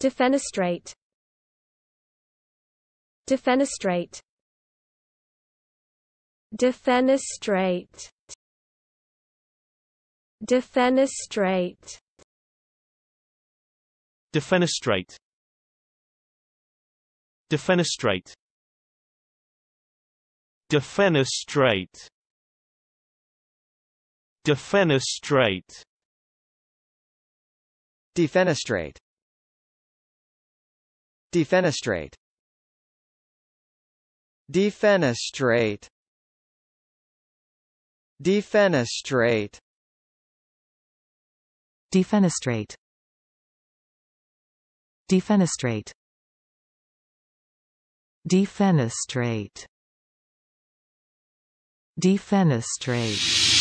Defenestrate Defenestrate Defenestrate Defenestrate Defenestrate Defenestrate Defenestrate Defenestrate Defenestrate Defenestrate Defenestrate Defenestrate Defenestrate Defenestrate Defenestrate Defenestrate